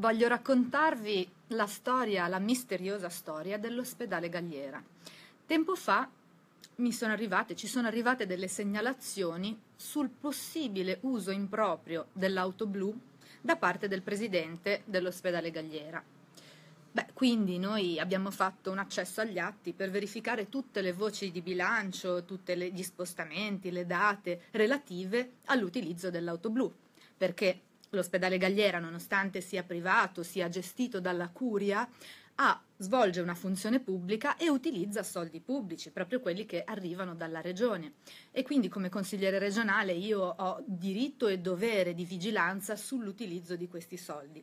voglio raccontarvi la storia, la misteriosa storia dell'ospedale Galliera. Tempo fa sono arrivate, ci sono arrivate delle segnalazioni sul possibile uso improprio dell'auto blu da parte del presidente dell'ospedale Galliera. Beh, quindi noi abbiamo fatto un accesso agli atti per verificare tutte le voci di bilancio, tutti gli spostamenti, le date relative all'utilizzo dell'auto blu, perché l'ospedale Gagliera, nonostante sia privato, sia gestito dalla curia, ha, svolge una funzione pubblica e utilizza soldi pubblici, proprio quelli che arrivano dalla regione. E quindi come consigliere regionale io ho diritto e dovere di vigilanza sull'utilizzo di questi soldi.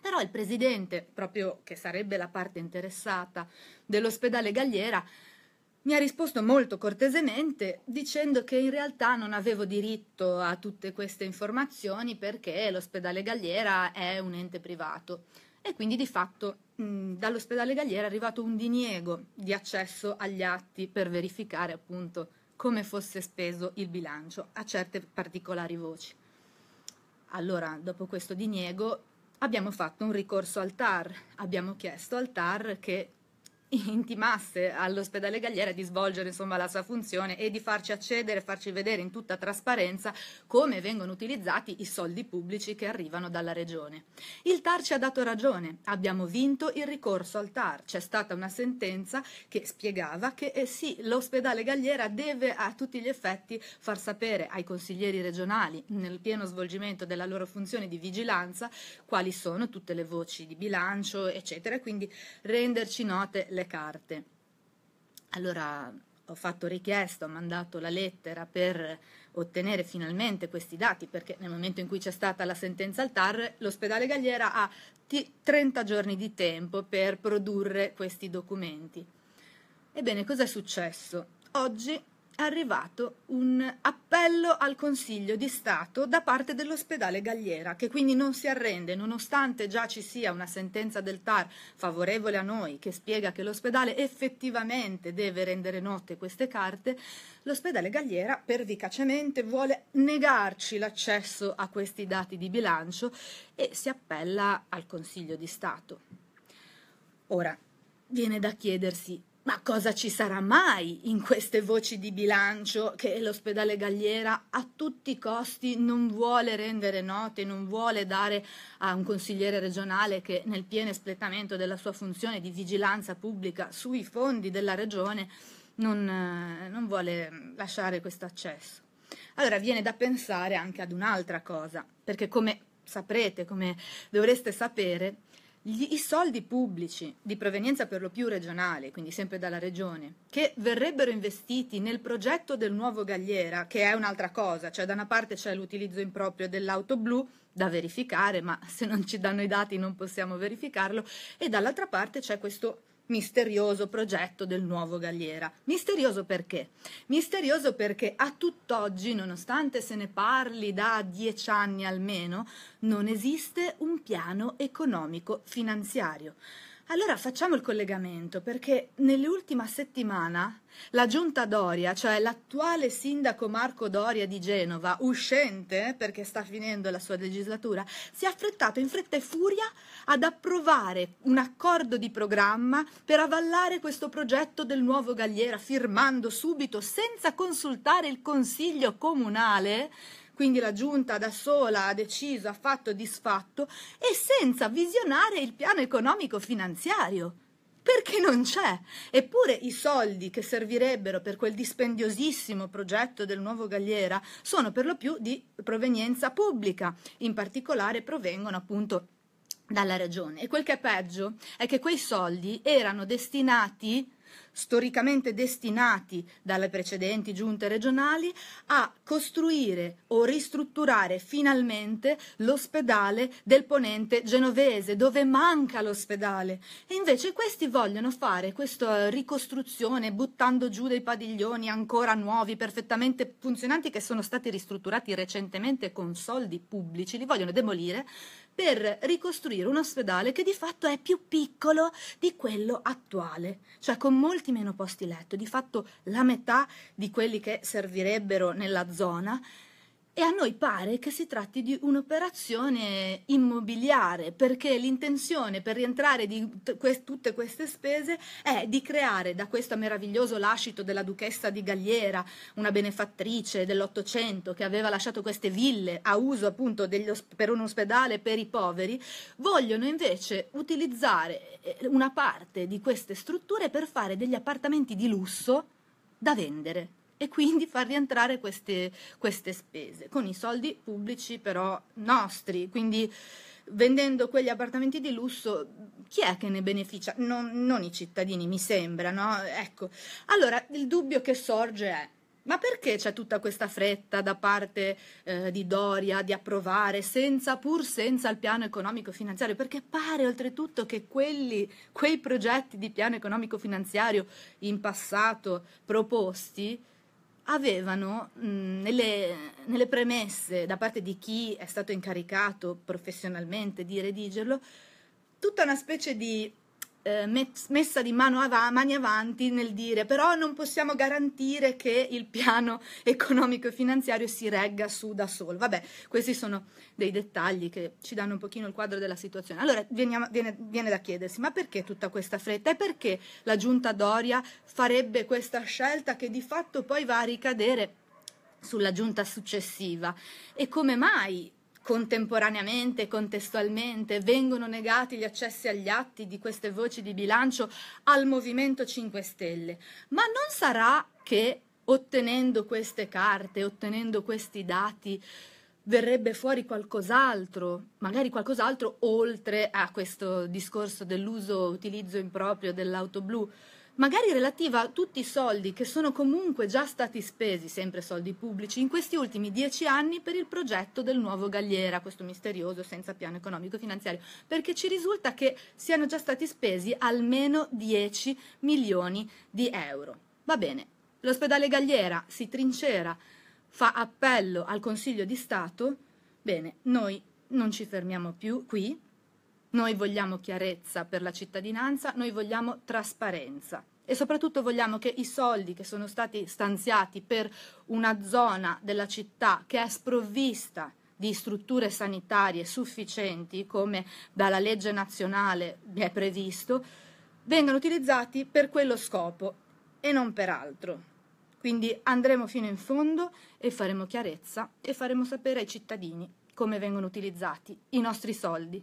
Però il presidente, proprio che sarebbe la parte interessata dell'ospedale Gagliera, mi ha risposto molto cortesemente dicendo che in realtà non avevo diritto a tutte queste informazioni perché l'ospedale Galliera è un ente privato e quindi di fatto mh, mm, dall'ospedale Galliera è arrivato un diniego di accesso agli atti per verificare appunto come fosse speso il bilancio a certe particolari voci. Allora, dopo questo diniego abbiamo fatto un ricorso al TAR, abbiamo chiesto al TAR che intimasse all'ospedale Gagliera di svolgere insomma, la sua funzione e di farci accedere, farci vedere in tutta trasparenza come vengono utilizzati i soldi pubblici che arrivano dalla regione. Il TAR ci ha dato ragione, abbiamo vinto il ricorso al TAR, c'è stata una sentenza che spiegava che eh sì, l'ospedale Gagliera deve a tutti gli effetti far sapere ai consiglieri regionali nel pieno svolgimento della loro funzione di vigilanza quali sono tutte le voci di bilancio, eccetera, quindi renderci note le le carte. Allora ho fatto richiesta, ho mandato la lettera per ottenere finalmente questi dati, perché nel momento in cui c'è stata la sentenza al TAR, l'ospedale Gagliera ha 30 giorni di tempo per produrre questi documenti. Ebbene, cosa è successo? Oggi arrivato un appello al Consiglio di Stato da parte dell'ospedale Galliera, che quindi non si arrende, nonostante già ci sia una sentenza del TAR favorevole a noi, che spiega che l'ospedale effettivamente deve rendere note queste carte, l'ospedale Galliera pervicacemente vuole negarci l'accesso a questi dati di bilancio e si appella al Consiglio di Stato. Ora, viene da chiedersi ma cosa ci sarà mai in queste voci di bilancio che l'ospedale Galliera a tutti i costi non vuole rendere note, non vuole dare a un consigliere regionale che nel pieno espletamento della sua funzione di vigilanza pubblica sui fondi della regione non, eh, non vuole lasciare questo accesso? Allora viene da pensare anche ad un'altra cosa, perché come saprete, come dovreste sapere, gli, i soldi pubblici di provenienza per lo più regionale, quindi sempre dalla regione, che verrebbero investiti nel progetto del nuovo Galliera, che è un'altra cosa, cioè da una parte c'è l'utilizzo improprio dell'auto blu da verificare, ma se non ci danno i dati non possiamo verificarlo, e dall'altra parte c'è questo misterioso progetto del nuovo Galliera. Misterioso perché? Misterioso perché a tutt'oggi, nonostante se ne parli da dieci anni almeno, non esiste un piano economico finanziario. Allora facciamo il collegamento perché nell'ultima settimana la giunta Doria, cioè l'attuale sindaco Marco Doria di Genova, uscente perché sta finendo la sua legislatura, si è affrettato in fretta e furia ad approvare un accordo di programma per avallare questo progetto del nuovo Galliera, firmando subito, senza consultare il Consiglio comunale, quindi la giunta da sola ha deciso, ha fatto disfatto e senza visionare il piano economico finanziario perché non c'è. Eppure i soldi che servirebbero per quel dispendiosissimo progetto del nuovo Galliera sono per lo più di provenienza pubblica, in particolare provengono appunto dalla regione. E quel che è peggio è che quei soldi erano destinati storicamente destinati dalle precedenti giunte regionali a costruire o ristrutturare finalmente l'ospedale del ponente genovese, dove manca l'ospedale. E invece questi vogliono fare questa ricostruzione buttando giù dei padiglioni ancora nuovi, perfettamente funzionanti, che sono stati ristrutturati recentemente con soldi pubblici, li vogliono demolire per ricostruire un ospedale che di fatto è più piccolo di quello attuale, cioè con molti meno posti letto, di fatto la metà di quelli che servirebbero nella zona e a noi pare che si tratti di un'operazione immobiliare, perché l'intenzione per rientrare di que tutte queste spese è di creare da questo meraviglioso lascito della duchessa di Galliera, una benefattrice dell'Ottocento che aveva lasciato queste ville a uso appunto per un ospedale per i poveri, vogliono invece utilizzare eh, una parte di queste strutture per fare degli appartamenti di lusso da vendere e quindi far rientrare queste, queste spese con i soldi pubblici però nostri. Quindi vendendo quegli appartamenti di lusso, chi è che ne beneficia? Non, non i cittadini, mi sembra, no? Ecco, allora il dubbio che sorge è. Ma perché c'è tutta questa fretta da parte eh, di Doria di approvare senza pur senza il piano economico finanziario? Perché pare oltretutto che quelli, quei progetti di piano economico finanziario in passato proposti avevano mh, nelle, nelle, premesse da parte di chi è stato incaricato professionalmente di redigerlo tutta una specie di eh, messa di mano av- mani avanti nel dire però non possiamo garantire che il piano economico e finanziario si regga su da solo. Vabbè, questi sono dei dettagli che ci danno un pochino il quadro della situazione. Allora veniamo, viene, viene da chiedersi ma perché tutta questa fretta e perché la giunta Doria farebbe questa scelta che di fatto poi va a ricadere sulla giunta successiva e come mai contemporaneamente, contestualmente, vengono negati gli accessi agli atti di queste voci di bilancio al Movimento 5 Stelle. Ma non sarà che ottenendo queste carte, ottenendo questi dati, verrebbe fuori qualcos'altro, magari qualcos'altro oltre a questo discorso dell'uso, utilizzo improprio dell'auto blu magari relativa a tutti i soldi che sono comunque già stati spesi, sempre soldi pubblici, in questi ultimi dieci anni per il progetto del nuovo Galliera, questo misterioso senza piano economico e finanziario, perché ci risulta che siano già stati spesi almeno 10 milioni di euro. Va bene, l'ospedale Galliera si trincera, fa appello al Consiglio di Stato, bene, noi non ci fermiamo più qui, noi vogliamo chiarezza per la cittadinanza, noi vogliamo trasparenza e soprattutto vogliamo che i soldi che sono stati stanziati per una zona della città che è sprovvista di strutture sanitarie sufficienti, come dalla legge nazionale è previsto, vengano utilizzati per quello scopo e non per altro. Quindi andremo fino in fondo e faremo chiarezza e faremo sapere ai cittadini come vengono utilizzati i nostri soldi.